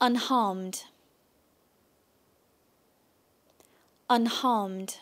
unharmed unharmed